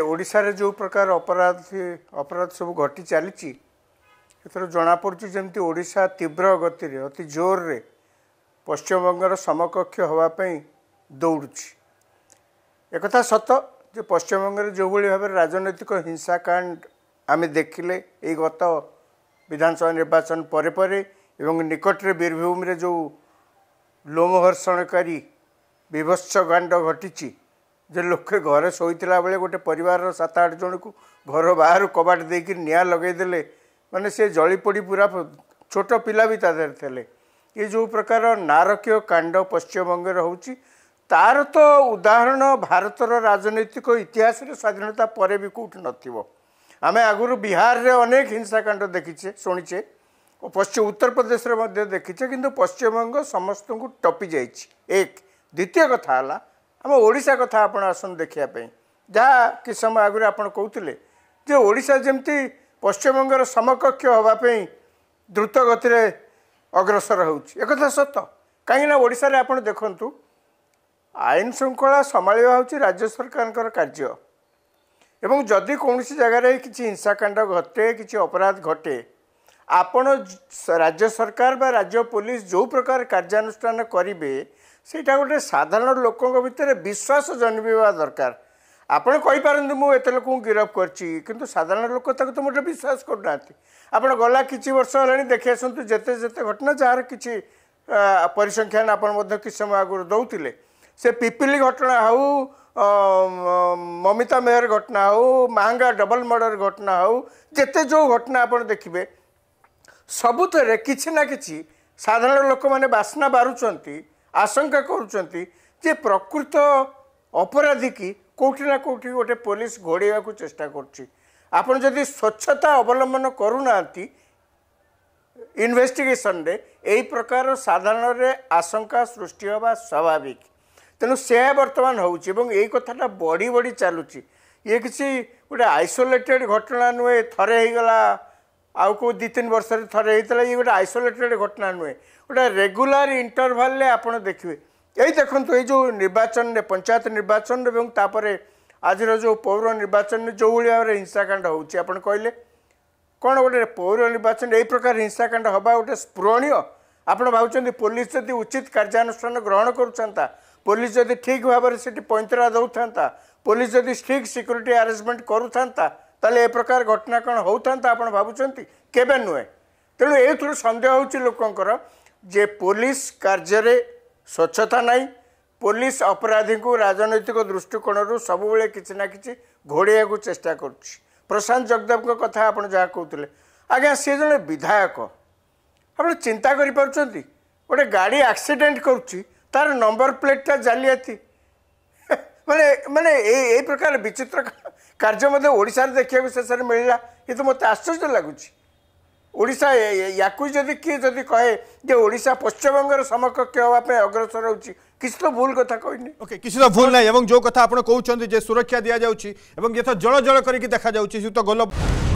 ଓଡ଼ିଶାରେ ଯେଉଁ ପ୍ରକାର ଅପରାଧ ଅପରାଧ ସବୁ ଘଟି ଚାଲିଛି ଏଥିରୁ ଜଣାପଡ଼ୁଛି ଯେମିତି ଓଡ଼ିଶା ତୀବ୍ର ଗତିରେ ଅତି ଜୋରରେ ପଶ୍ଚିମବଙ୍ଗର ସମକକ୍ଷ ହେବା ପାଇଁ ଦୌଡ଼ୁଛି ଏକଥା ସତ ଯେ ପଶ୍ଚିମବଙ୍ଗରେ ଯେଉଁଭଳି ଭାବରେ ରାଜନୈତିକ ହିଂସାକାଣ୍ଡ ଆମେ ଦେଖିଲେ ଏଇ ଗତ ବିଧାନସଭା ନିର୍ବାଚନ ପରେ ପରେ ଏବଂ ନିକଟରେ ବୀରଭୂମିରେ ଯେଉଁ ଲୋମହର୍ଷଣକାରୀ ବିଭତ୍ସକାଣ୍ଡ ଘଟିଛି ଯେ ଲୋକେ ଘରେ ଶୋଇଥିଲା ବେଳେ ଗୋଟେ ପରିବାରର ସାତ ଆଠ ଜଣକୁ ଘର ବାହାରୁ କବାଟ ଦେଇକି ନିଆଁ ଲଗାଇଦେଲେ ମାନେ ସେ ଜଳିପୋଡ଼ି ପୁରା ଛୋଟ ପିଲା ବି ତା ଦେହରେ ଥିଲେ ଏ ଯେଉଁ ପ୍ରକାର ନାରକୀୟ କାଣ୍ଡ ପଶ୍ଚିମବଙ୍ଗରେ ହେଉଛି ତା'ର ତ ଉଦାହରଣ ଭାରତର ରାଜନୈତିକ ଇତିହାସରେ ସ୍ୱାଧୀନତା ପରେ ବି କେଉଁଠି ନଥିବ ଆମେ ଆଗରୁ ବିହାରରେ ଅନେକ ହିଂସାକାଣ୍ଡ ଦେଖିଛେ ଶୁଣିଛେ ଓ ପଶ୍ଚିମ ଉତ୍ତରପ୍ରଦେଶରେ ମଧ୍ୟ ଦେଖିଛେ କିନ୍ତୁ ପଶ୍ଚିମବଙ୍ଗ ସମସ୍ତଙ୍କୁ ଟପି ଯାଇଛି ଏକ ଦ୍ୱିତୀୟ କଥା ହେଲା ଆମ ଓଡ଼ିଶା କଥା ଆପଣ ଆସନ୍ତୁ ଦେଖିବା ପାଇଁ ଯାହା କିଛି ସମୟ ଆଗରୁ ଆପଣ କହୁଥିଲେ ଯେ ଓଡ଼ିଶା ଯେମିତି ପଶ୍ଚିମବଙ୍ଗର ସମକକ୍ଷ ହେବା ପାଇଁ ଦ୍ରୁତ ଗତିରେ ଅଗ୍ରସର ହେଉଛି ଏକଥା ସତ କାହିଁକିନା ଓଡ଼ିଶାରେ ଆପଣ ଦେଖନ୍ତୁ ଆଇନ ଶୃଙ୍ଖଳା ସମ୍ଭାଳିବା ହେଉଛି ରାଜ୍ୟ ସରକାରଙ୍କର କାର୍ଯ୍ୟ ଏବଂ ଯଦି କୌଣସି ଜାଗାରେ କିଛି ହିଂସାକାଣ୍ଡ ଘଟେ କିଛି ଅପରାଧ ଘଟେ ଆପଣ ରାଜ୍ୟ ସରକାର ବା ରାଜ୍ୟ ପୋଲିସ ଯେଉଁ ପ୍ରକାର କାର୍ଯ୍ୟାନୁଷ୍ଠାନ କରିବେ ସେଇଟା ଗୋଟେ ସାଧାରଣ ଲୋକଙ୍କ ଭିତରେ ବିଶ୍ୱାସ ଜନ୍ମିବା ଦରକାର ଆପଣ କହିପାରନ୍ତି ମୁଁ ଏତେ ଲୋକଙ୍କୁ ଗିରଫ କରିଛି କିନ୍ତୁ ସାଧାରଣ ଲୋକ ତାକୁ ତ ମଧ୍ୟ ବିଶ୍ୱାସ କରୁନାହାନ୍ତି ଆପଣ ଗଲା କିଛି ବର୍ଷ ହେଲାଣି ଦେଖି ଆସନ୍ତୁ ଯେତେ ଯେତେ ଘଟଣା ଯାହାର କିଛି ପରିସଂଖ୍ୟାନ ଆପଣ ମଧ୍ୟ କିଛି ସମୟ ଆଗରୁ ଦେଉଥିଲେ ସେ ପିପିଲି ଘଟଣା ହେଉ ମମିତା ମେହର ଘଟଣା ହେଉ ମାହାଙ୍ଗା ଡବଲ ମର୍ଡ଼ର ଘଟଣା ହେଉ ଯେତେ ଯେଉଁ ଘଟଣା ଆପଣ ଦେଖିବେ ସବୁଥିରେ କିଛି ନା କିଛି ସାଧାରଣ ଲୋକମାନେ ବାସ୍ନା ବାରୁଛନ୍ତି ଆଶଙ୍କା କରୁଛନ୍ତି ଯେ ପ୍ରକୃତ ଅପରାଧୀ କି କେଉଁଠି ନା କେଉଁଠି ଗୋଟେ ପୋଲିସ ଘୋଡ଼େଇବାକୁ ଚେଷ୍ଟା କରୁଛି ଆପଣ ଯଦି ସ୍ୱଚ୍ଛତା ଅବଲମ୍ବନ କରୁନାହାନ୍ତି ଇନଭେଷ୍ଟିଗେସନରେ ଏହି ପ୍ରକାର ସାଧାରଣରେ ଆଶଙ୍କା ସୃଷ୍ଟି ହେବା ସ୍ୱାଭାବିକ ତେଣୁ ସେ ବର୍ତ୍ତମାନ ହେଉଛି ଏବଂ ଏଇ କଥାଟା ବଢ଼ି ବଢ଼ି ଚାଲୁଛି ଇଏ କିଛି ଗୋଟେ ଆଇସୋଲେଟେଡ଼ ଘଟଣା ନୁହେଁ ଥରେ ହେଇଗଲା ଆଉ କେଉଁ ଦୁଇ ତିନି ବର୍ଷରେ ଥରେ ହେଇଥିଲା ଇଏ ଗୋଟେ ଆଇସୋଲେଟେଡ଼୍ ଘଟଣା ନୁହେଁ ଗୋଟେ ରେଗୁଲାର ଇଣ୍ଟରଭାଲ୍ରେ ଆପଣ ଦେଖିବେ ଏଇ ଦେଖନ୍ତୁ ଏଇ ଯେଉଁ ନିର୍ବାଚନରେ ପଞ୍ଚାୟତ ନିର୍ବାଚନରେ ଏବଂ ତାପରେ ଆଜିର ଯେଉଁ ପୌର ନିର୍ବାଚନରେ ଯେଉଁଭଳି ଭାବରେ ହିଂସାକାଣ୍ଡ ହେଉଛି ଆପଣ କହିଲେ କ'ଣ ଗୋଟେ ପୌର ନିର୍ବାଚନରେ ଏହି ପ୍ରକାର ହିଂସାକାଣ୍ଡ ହେବା ଗୋଟେ ସ୍ପୃରଣୀୟ ଆପଣ ଭାବୁଛନ୍ତି ପୋଲିସ ଯଦି ଉଚିତ କାର୍ଯ୍ୟାନୁଷ୍ଠାନ ଗ୍ରହଣ କରୁଥାନ୍ତା ପୋଲିସ ଯଦି ଠିକ୍ ଭାବରେ ସେଠି ପଇଁତରା ଦେଉଥାନ୍ତା ପୋଲିସ ଯଦି ଠିକ୍ ସିକ୍ୟୁରିଟି ଆରେଞ୍ଜମେଣ୍ଟ କରୁଥାନ୍ତା ତାହେଲେ ଏ ପ୍ରକାର ଘଟଣା କ'ଣ ହେଉଥାନ୍ତା ଆପଣ ଭାବୁଛନ୍ତି କେବେ ନୁହେଁ ତେଣୁ ଏଇଥିରୁ ସନ୍ଦେହ ହେଉଛି ଲୋକଙ୍କର ଯେ ପୋଲିସ କାର୍ଯ୍ୟରେ ସ୍ୱଚ୍ଛତା ନାହିଁ ପୋଲିସ ଅପରାଧୀଙ୍କୁ ରାଜନୈତିକ ଦୃଷ୍ଟିକୋଣରୁ ସବୁବେଳେ କିଛି ନା କିଛି ଘୋଡ଼େଇବାକୁ ଚେଷ୍ଟା କରୁଛି ପ୍ରଶାନ୍ତ ଜଗଦେବଙ୍କ କଥା ଆପଣ ଯାହା କହୁଥିଲେ ଆଜ୍ଞା ସିଏ ଜଣେ ବିଧାୟକ ଆପଣ ଚିନ୍ତା କରିପାରୁଛନ୍ତି ଗୋଟେ ଗାଡ଼ି ଆକ୍ସିଡେଣ୍ଟ କରୁଛି ତାର ନମ୍ବର ପ୍ଲେଟ୍ଟା ଜାଲିଆତି ମାନେ ମାନେ ଏଇ ପ୍ରକାର ବିଚିତ୍ର କାର୍ଯ୍ୟ ମଧ୍ୟ ଓଡ଼ିଶାରେ ଦେଖିବାକୁ ଶେଷରେ ମିଳିଲା କିନ୍ତୁ ମୋତେ ଆଶ୍ଚର୍ଯ୍ୟ ଲାଗୁଛି ଓଡ଼ିଶା ୟାକୁ ଯଦି କିଏ ଯଦି କହେ ଯେ ଓଡ଼ିଶା ପଶ୍ଚିମବଙ୍ଗର ସମକକ୍ଷ ହେବା ପାଇଁ ଅଗ୍ରସର ହେଉଛି କିଛି ତ ଭୁଲ କଥା କହିନି ଓକେ କିଛି ତ ଭୁଲ ନାହିଁ ଏବଂ ଯେଉଁ କଥା ଆପଣ କହୁଛନ୍ତି ଯେ ସୁରକ୍ଷା ଦିଆଯାଉଛି ଏବଂ ଯେଥର ଜଳ ଜଳ କରିକି ଦେଖାଯାଉଛି ସେ ତ ଗୋଲ